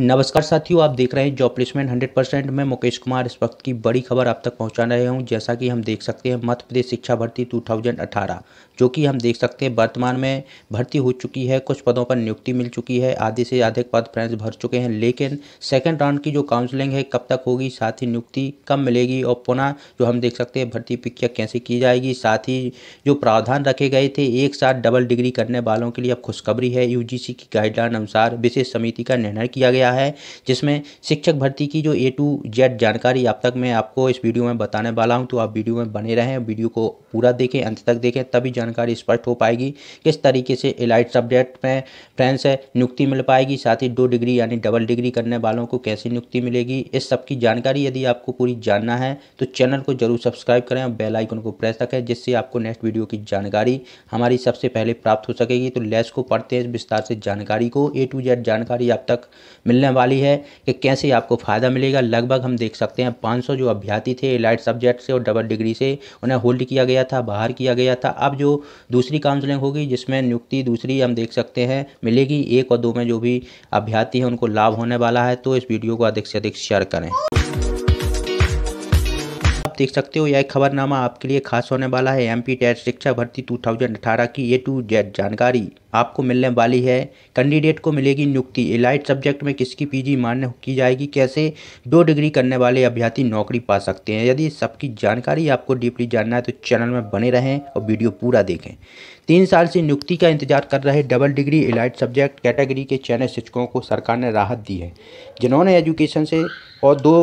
नमस्कार साथियों आप देख रहे हैं जॉब प्लेसमेंट हंड्रेड परसेंट में मुकेश कुमार इस वक्त की बड़ी खबर आप तक पहुंचा रहे हूं जैसा कि हम देख सकते हैं मध्य प्रदेश शिक्षा भर्ती 2018 जो कि हम देख सकते हैं वर्तमान में भर्ती हो चुकी है कुछ पदों पर नियुक्ति मिल चुकी है आधे से अधिक पद फ्रेंड्स भर चुके हैं लेकिन सेकेंड राउंड की जो काउंसलिंग है कब तक होगी साथ ही नियुक्ति कब मिलेगी और पुनः जो हम देख सकते हैं भर्ती प्रक्रिया कैसे की जाएगी साथ ही जो प्रावधान रखे गए थे एक साथ डबल डिग्री करने वालों के लिए अब खुशखबरी है यू की गाइडलाइन अनुसार विशेष समिति का निर्णय किया गया गया है जिसमें शिक्षक भर्ती की जो ए टू जेड जानकारी अब तक मैं आपको इस वीडियो में बताने वाला हूँ तो आप वीडियो में बने रहें वीडियो को पूरा देखें अंत तक देखें तभी जानकारी स्पष्ट हो पाएगी किस तरीके से एलाइट सब्जेक्ट में फ्रेंड्स नियुक्ति मिल पाएगी साथ ही दो डिग्री यानी डबल डिग्री करने वालों को कैसी नियुक्ति मिलेगी इस सब की जानकारी यदि आपको पूरी जानना है तो चैनल को जरूर सब्सक्राइब करें और बेल आइकन को प्रेस रखें जिससे आपको नेक्स्ट वीडियो की जानकारी हमारी सबसे पहले प्राप्त हो सकेगी तो लेस को पढ़ते हैं विस्तार से जानकारी को ए टू जेड जानकारी अब तक मिल मिलने वाली है कि कैसे आपको फ़ायदा मिलेगा लगभग हम देख सकते हैं 500 जो अभ्यर्थी थे एलाइट सब्जेक्ट से और डबल डिग्री से उन्हें होल्ड किया गया था बाहर किया गया था अब जो दूसरी काउंसलिंग होगी जिसमें नियुक्ति दूसरी हम देख सकते हैं मिलेगी एक और दो में जो भी अभ्यर्थी हैं उनको लाभ होने वाला है तो इस वीडियो को अधिक से अधिक शेयर करें देख सकते हो यह खबरनामा आपके लिए खास होने वाला है एम पी टेट शिक्षा भर्ती 2018 की ए टू जेड जानकारी आपको मिलने वाली है कैंडिडेट को मिलेगी नियुक्ति एलाइट सब्जेक्ट में किसकी पीजी मान्य की जाएगी कैसे दो डिग्री करने वाले अभ्यर्थी नौकरी पा सकते हैं यदि सबकी जानकारी आपको डीपली जानना है तो चैनल में बने रहें और वीडियो पूरा देखें तीन साल से नियुक्ति का इंतजार कर रहे double degree allied subject category के चयनित शिक्षकों को सरकार ने राहत दी है जिन्होंने एजुकेशन से और दो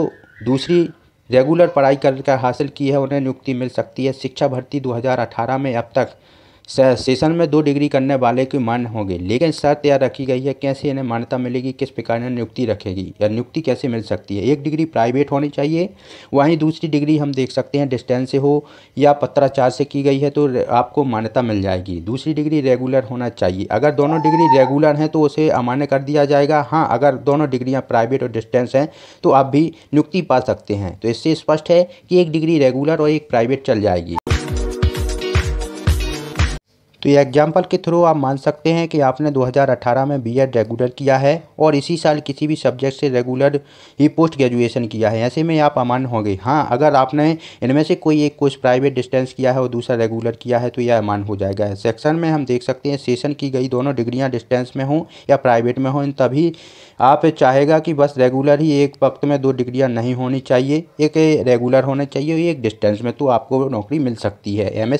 दूसरी रेगुलर पढ़ाई कर हासिल की है उन्हें नियुक्ति मिल सकती है शिक्षा भर्ती 2018 में अब तक सेशन में दो डिग्री करने वाले की मान्य होंगे लेकिन शर्त यह रखी गई है कैसे इन्हें मान्यता मिलेगी किस प्रकार इन्हें नियुक्ति रखेगी या नियुक्ति कैसे मिल सकती है एक डिग्री प्राइवेट होनी चाहिए वहीं दूसरी डिग्री हम देख सकते हैं डिस्टेंस से हो या पत्राचार से की गई है तो आपको मान्यता मिल जाएगी दूसरी डिग्री रेगुलर होना चाहिए अगर दोनों डिग्री रेगुलर हैं तो उसे अमान्य कर दिया जाएगा हाँ अगर दोनों डिग्रियाँ प्राइवेट और डिस्टेंस हैं तो आप भी नियुक्ति पा सकते हैं तो इससे स्पष्ट है कि एक डिग्री रेगुलर और एक प्राइवेट चल जाएगी तो ये एग्जाम्पल के थ्रू आप मान सकते हैं कि आपने 2018 में बीएड रेगुलर किया है और इसी साल किसी भी सब्जेक्ट से रेगुलर ही पोस्ट ग्रेजुएशन किया है ऐसे में आप अमान्य होंगे हाँ अगर आपने इनमें से कोई एक कोर्स प्राइवेट डिस्टेंस किया है और दूसरा रेगुलर किया है तो यह अमान्य हो जाएगा सेक्शन में हम देख सकते हैं सेशन की गई दोनों डिग्रियाँ डिस्टेंस में हों या प्राइवेट में हों तभी आप चाहेगा कि बस रेगुलर ही एक वक्त में दो डिग्रियाँ नहीं होनी चाहिए एक रेगुलर होना चाहिए एक डिस्टेंस में तो आपको नौकरी मिल सकती है एम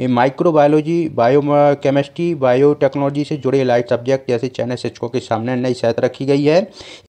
ये microbiology biochemistry biotechnology से जुड़े लाइट सब्जेक्ट जैसे चैन एस के सामने नई शर्त रखी गई है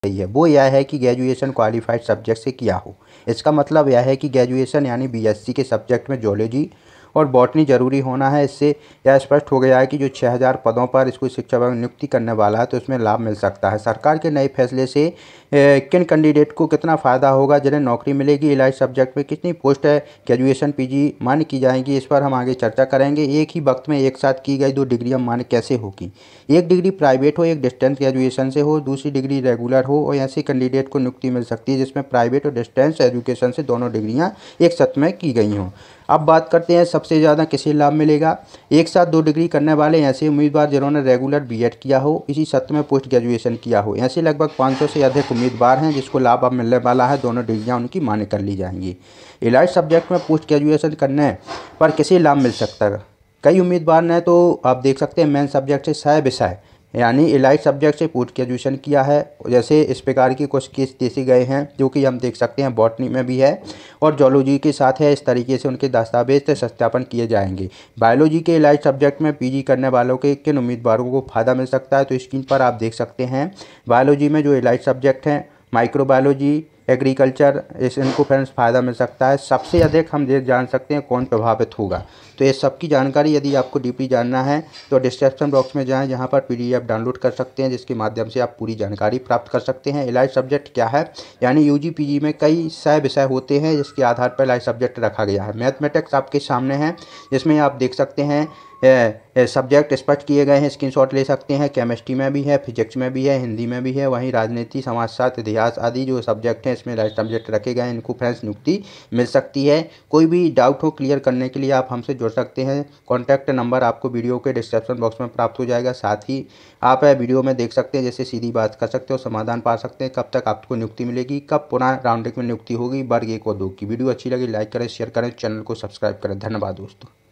है वो यह है कि ग्रेजुएशन क्वालिफाइड सब्जेक्ट से किया हो इसका मतलब यह है कि ग्रेजुएशन यानी बीएससी के सब्जेक्ट में जोलॉजी और बॉटनी जरूरी होना है इससे यह स्पष्ट हो गया है कि जो 6000 पदों पर स्कूल शिक्षा विभाग नियुक्ति करने वाला है तो उसमें लाभ मिल सकता है सरकार के नए फैसले से किन कैंडिडेट को कितना फ़ायदा होगा जिन्हें नौकरी मिलेगी इलाज सब्जेक्ट में कितनी पोस्ट है ग्रेजुएशन पी मान्य की जाएंगी इस पर हम आगे चर्चा करेंगे एक ही वक्त में एक साथ की गई दो डिग्रियाँ मान्य कैसे होगी एक डिग्री प्राइवेट हो एक डिस्टेंस ग्रेजुएशन से हो दूसरी डिग्री रेगुलर हो और ऐसे कैंडिडेट को नियुक्ति मिल सकती है जिसमें प्राइवेट और डिस्टेंस एजुकेशन से दोनों डिग्रियाँ एक साथ में की गई हों अब बात करते हैं सबसे ज़्यादा किसे लाभ मिलेगा एक साथ दो डिग्री करने वाले ऐसे उम्मीदवार जिन्होंने रेगुलर बीएड किया हो इसी सत्र में पोस्ट ग्रेजुएशन किया हो ऐसे लगभग 500 से अधिक उम्मीदवार हैं जिसको लाभ अब मिलने वाला है दोनों डिग्रियाँ उनकी मान्य कर ली जाएंगी इलाइट सब्जेक्ट में पोस्ट ग्रेजुएशन करने पर किसे लाभ मिल सकता है कई उम्मीदवार ने तो आप देख सकते हैं मेन सब्जेक्ट से सह विषय यानी इलाइट सब्जेक्ट से पूछ ग्रेजुएशन किया है जैसे इस प्रकार की कुछ केस देखे गए हैं जो कि हम देख सकते हैं बॉटनी में भी है और जोलॉजी के साथ है इस तरीके से उनके दस्तावेज सत्यापन किए जाएंगे बायोलॉजी के इलाइट सब्जेक्ट में पीजी करने वालों के किन उम्मीदवारों को फायदा मिल सकता है तो स्क्रीन पर आप देख सकते हैं बायोलॉजी में जो इलाइट सब्जेक्ट हैं माइक्रोबायोलॉजी एग्रीकल्चर इस इनको फ्रेंड्स फ़ायदा मिल सकता है सबसे अधिक हम ये जान सकते हैं कौन प्रभावित होगा तो ये सबकी जानकारी यदि आपको डीपली जानना है तो डिस्क्रिप्शन बॉक्स में जाएँ जहाँ पर पी डाउनलोड कर सकते हैं जिसके माध्यम से आप पूरी जानकारी प्राप्त कर सकते हैं इलाज सब्जेक्ट क्या है यानी यू जी में कई सह विषय होते हैं जिसके आधार पर इलाज सब्जेक्ट रखा गया है मैथमेटिक्स आपके सामने है जिसमें आप देख सकते हैं सब्जेक्ट स्पष्ट किए गए हैं स्क्रीनशॉट ले सकते हैं केमिस्ट्री में भी है फिजिक्स में भी है हिंदी में भी है वहीं राजनीति समाजशास्त्र इतिहास आदि जो सब्जेक्ट हैं इसमें सब्जेक्ट रखे गए हैं इनको फ्रेंस नियुक्ति मिल सकती है कोई भी डाउट हो क्लियर करने के लिए आप हमसे जुड़ सकते हैं कॉन्टैक्ट नंबर आपको वीडियो के डिस्क्रिप्शन बॉक्स में प्राप्त हो जाएगा साथ ही आप वीडियो में देख सकते हैं जैसे सीधी बात कर सकते हो समाधान पा सकते हैं कब तक आपको नियुक्ति मिलेगी कब पुनः राउंड में नियुक्ति होगी वर्ग एक और दो की वीडियो अच्छी लगी लाइक करें शेयर करें चैनल को सब्सक्राइब करें धन्यवाद दोस्तों